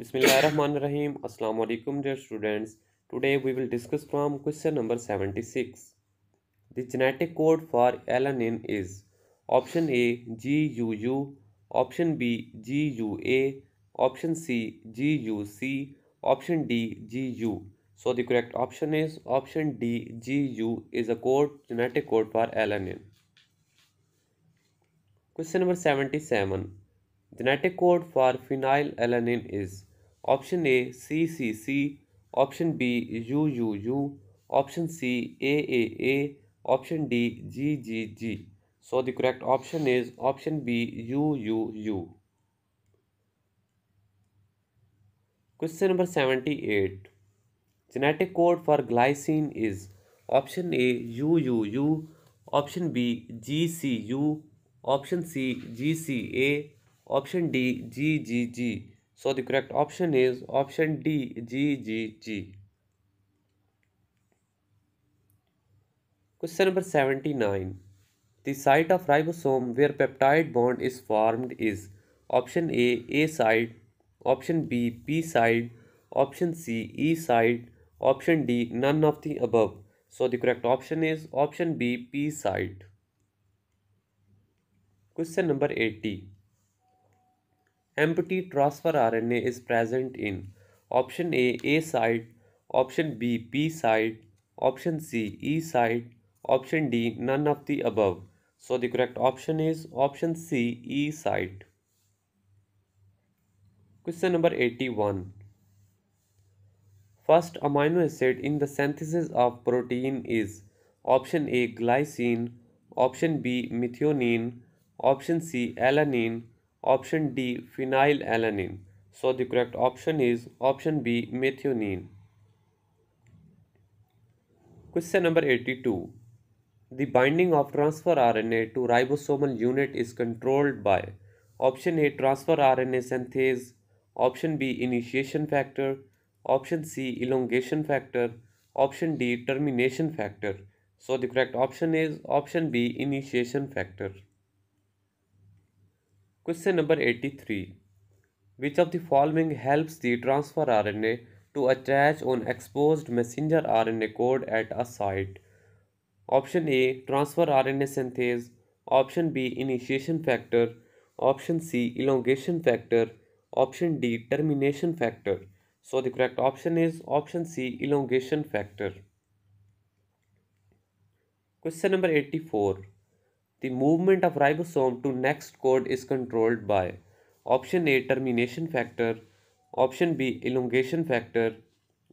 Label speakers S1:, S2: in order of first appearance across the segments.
S1: बिसमीम असलम dear students today we will discuss from question number seventy six the genetic code for alanine is option A G U U option B G U A option C G U C option D G U so the correct option is option D G U is a code genetic code for alanine question number seventy seven Genetic code for phenylalanine is option A CCC, option B UUU, option C AAA, option D GGG. So the correct option is option B UUU. Question number 78. Genetic code for glycine is option A UUU, option B GCU, option C GCA, option D G G G so the correct option is option D G G G question number seventy nine the site of ribosome where peptide bond is formed is option A A site option B P site option C E site option D none of the above so the correct option is option B P site question number eighty empty transfer RNA is present in option A A side, option B B side, option C E side, option D none of the above. So the correct option is option C E side. Question number 81. First amino acid in the synthesis of protein is option A glycine, option B methionine, option C alanine, Option D phenylalanine. So the correct option is option B methionine. Question number 82. The binding of transfer RNA to ribosomal unit is controlled by option A transfer RNA synthase, option B initiation factor, option C elongation factor, option D termination factor. So the correct option is option B initiation factor. Question number 83. Which of the following helps the transfer RNA to attach on exposed messenger RNA code at a site? Option A transfer RNA synthase, option B initiation factor, option C elongation factor, option D termination factor. So the correct option is option C elongation factor. Question number 84. The movement of ribosome to next code is controlled by option A termination factor, option B elongation factor,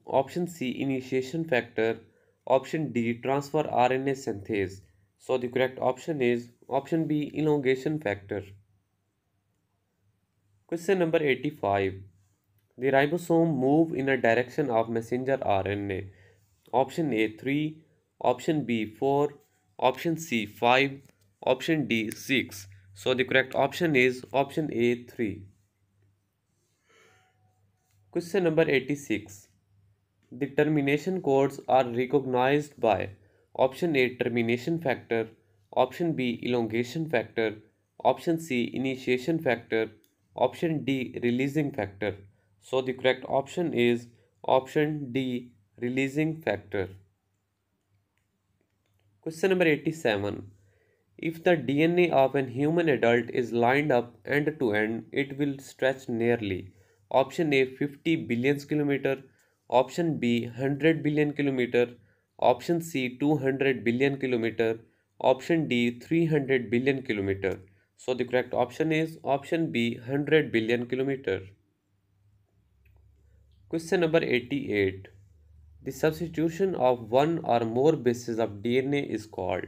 S1: option C initiation factor, option D transfer RNA synthase. So the correct option is option B elongation factor. Question number 85. The ribosome move in a direction of messenger RNA. Option A 3, option B 4, option C 5 Option D 6. So the correct option is option A 3. Question number 86. The termination codes are recognized by option A termination factor, option B elongation factor, option C initiation factor, option D releasing factor. So the correct option is option D releasing factor. Question number 87. If the DNA of an human adult is lined up end to end, it will stretch nearly option A 50 billion kilometer, option B 100 billion kilometer, option C 200 billion kilometer, option D 300 billion kilometer. So the correct option is option B 100 billion kilometer. Question number 88. The substitution of one or more bases of DNA is called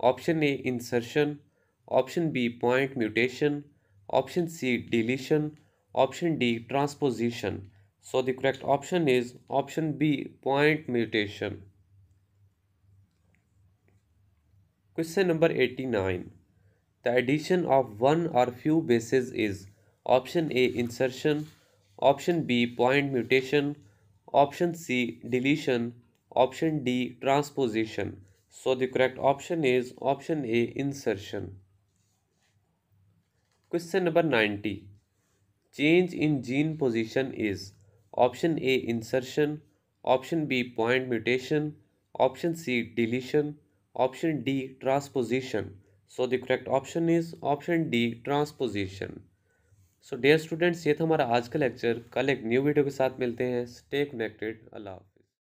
S1: option A insertion, option B point mutation, option C deletion, option D transposition. So the correct option is option B point mutation. Question number 89. The addition of one or few bases is option A insertion, option B point mutation, option C deletion, option D transposition. So the correct option is option A insertion. Question number 90. Change in gene position is option A insertion, option B point mutation, option C deletion, option D transposition. So the correct option is option D transposition. So dear students ये था हमारा आज का lecture कल एक new video के साथ मिलते हैं स्टे कनेक्टेड अल्लाह